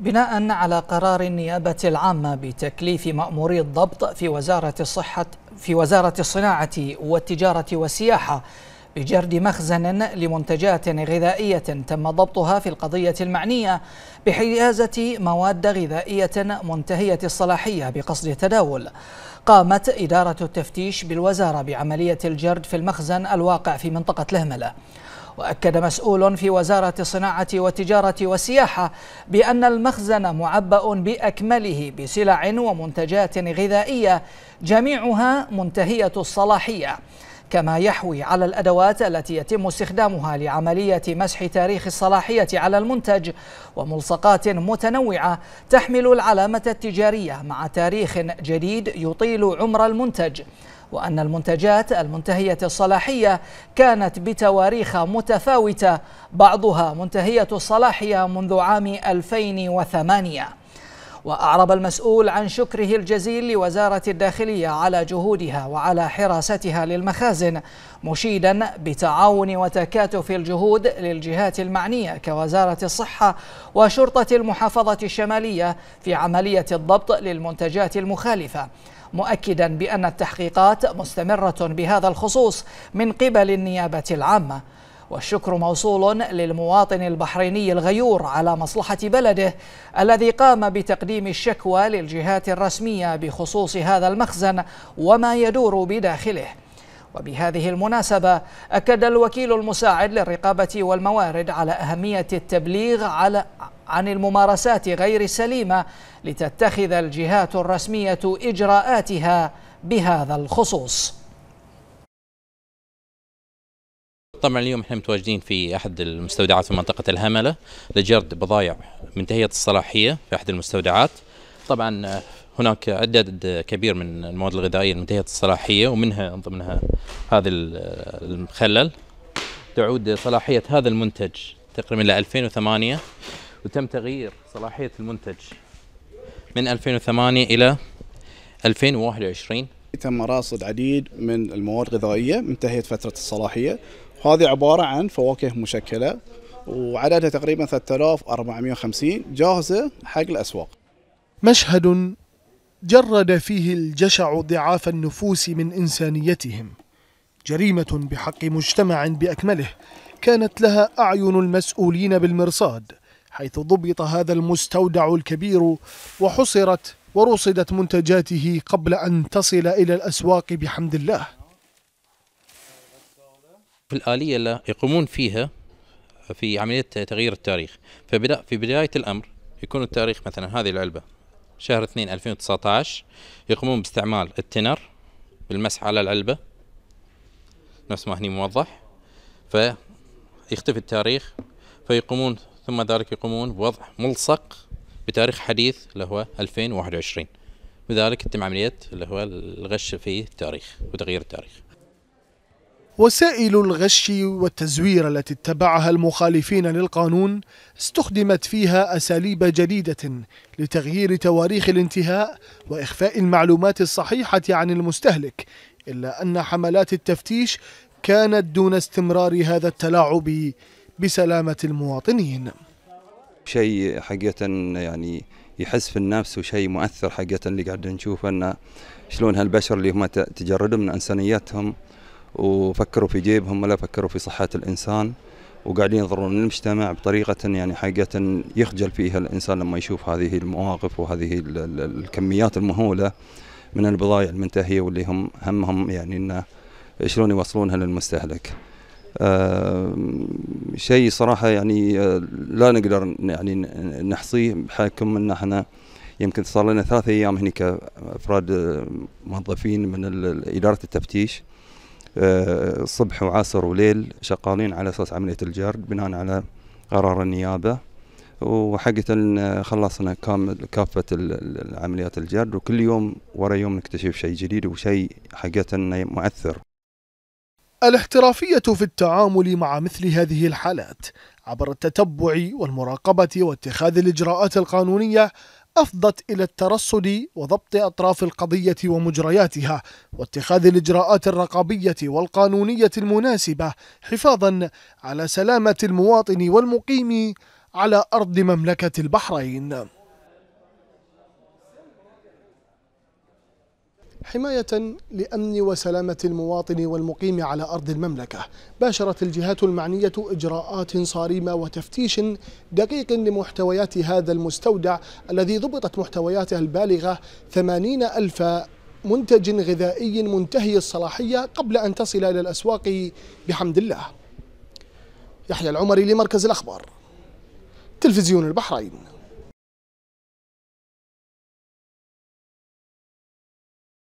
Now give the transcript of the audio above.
بناء على قرار النيابة العامة بتكليف مأموري الضبط في وزارة الصحة في وزارة الصناعة والتجارة والسياحة بجرد مخزن لمنتجات غذائية تم ضبطها في القضية المعنية بحيازة مواد غذائية منتهية الصلاحية بقصد التداول قامت إدارة التفتيش بالوزارة بعملية الجرد في المخزن الواقع في منطقة لهملة وأكد مسؤول في وزارة الصناعة والتجارة والسياحة بأن المخزن معبأ بأكمله بسلع ومنتجات غذائية جميعها منتهية الصلاحية كما يحوي على الأدوات التي يتم استخدامها لعملية مسح تاريخ الصلاحية على المنتج وملصقات متنوعة تحمل العلامة التجارية مع تاريخ جديد يطيل عمر المنتج وأن المنتجات المنتهية الصلاحية كانت بتواريخ متفاوتة بعضها منتهية الصلاحية منذ عام 2008 وأعرب المسؤول عن شكره الجزيل لوزارة الداخلية على جهودها وعلى حراستها للمخازن مشيدا بتعاون وتكاتف الجهود للجهات المعنية كوزارة الصحة وشرطة المحافظة الشمالية في عملية الضبط للمنتجات المخالفة مؤكدا بأن التحقيقات مستمرة بهذا الخصوص من قبل النيابة العامة والشكر موصول للمواطن البحريني الغيور على مصلحة بلده الذي قام بتقديم الشكوى للجهات الرسمية بخصوص هذا المخزن وما يدور بداخله وبهذه المناسبة أكد الوكيل المساعد للرقابة والموارد على أهمية التبليغ على عن الممارسات غير السليمة لتتخذ الجهات الرسمية إجراءاتها بهذا الخصوص طبعا اليوم احنا متواجدين في احد المستودعات في منطقه الهمله لجرد بضايع منتهيه الصلاحيه في احد المستودعات. طبعا هناك عدد كبير من المواد الغذائيه منتهيه الصلاحيه ومنها ضمنها هذا المخلل تعود صلاحيه هذا المنتج تقريبا الى 2008 وتم تغيير صلاحيه المنتج من 2008 الى 2021 تم راصد عديد من المواد الغذائيه منتهيه فتره الصلاحيه هذه عبارة عن فواكه مشكلة وعددها تقريبا 3450 جاهزة حق الأسواق مشهد جرد فيه الجشع ضعاف النفوس من إنسانيتهم جريمة بحق مجتمع بأكمله كانت لها أعين المسؤولين بالمرصاد حيث ضبط هذا المستودع الكبير وحصرت ورصدت منتجاته قبل أن تصل إلى الأسواق بحمد الله في الآلية اللي يقومون فيها في عملية تغيير التاريخ فبدا في بداية الأمر يكون التاريخ مثلا هذه العلبة شهر 2 2019 يقومون باستعمال التنر بالمسح على العلبة نفس ما هني موضح فيختفي التاريخ فيقومون ثم ذلك يقومون بوضع ملصق بتاريخ حديث اللي هو 2021 بذلك تتم عملية اللي هو الغش في التاريخ وتغيير التاريخ وسائل الغش والتزوير التي اتبعها المخالفين للقانون استخدمت فيها أساليب جديدة لتغيير تواريخ الانتهاء وإخفاء المعلومات الصحيحة عن المستهلك إلا أن حملات التفتيش كانت دون استمرار هذا التلاعب بسلامة المواطنين شيء حقيقة يعني يحس في النفس وشيء مؤثر حقيقة اللي قاعد نشوفه أنه شلون هالبشر اللي هم تجردوا من إنسانياتهم وفكروا في جيبهم ولا فكروا في صحة الإنسان وقاعدين يضرون المجتمع بطريقة يعني حقيقة يخجل فيها الإنسان لما يشوف هذه المواقف وهذه الكميات المهولة من البضائع المنتهية واللي هم همهم يعني إنه شلون يوصلونها للمستهلك. آه شيء صراحة يعني آه، لا نقدر يعني نحصيه بحكم أن احنا يمكن صار لنا ثلاثة أيام هنا كأفراد موظفين من إدارة التفتيش آه، صبح وعصر وليل شغالين على اساس عمليه الجرد بناء على قرار النيابه وحقيقه خلصنا كامل كافه عمليات الجرد وكل يوم ورا يوم نكتشف شيء جديد وشيء حقيقه مؤثر. الاحترافيه في التعامل مع مثل هذه الحالات عبر التتبع والمراقبه واتخاذ الاجراءات القانونيه أفضت إلى الترصد وضبط أطراف القضية ومجرياتها واتخاذ الإجراءات الرقابية والقانونية المناسبة حفاظا على سلامة المواطن والمقيم على أرض مملكة البحرين حماية لأمن وسلامة المواطن والمقيم على أرض المملكة باشرت الجهات المعنية إجراءات صارمة وتفتيش دقيق لمحتويات هذا المستودع الذي ضبطت محتوياته البالغة 80 ألف منتج غذائي منتهي الصلاحية قبل أن تصل إلى الأسواق بحمد الله يحيى العمري لمركز الأخبار تلفزيون البحرين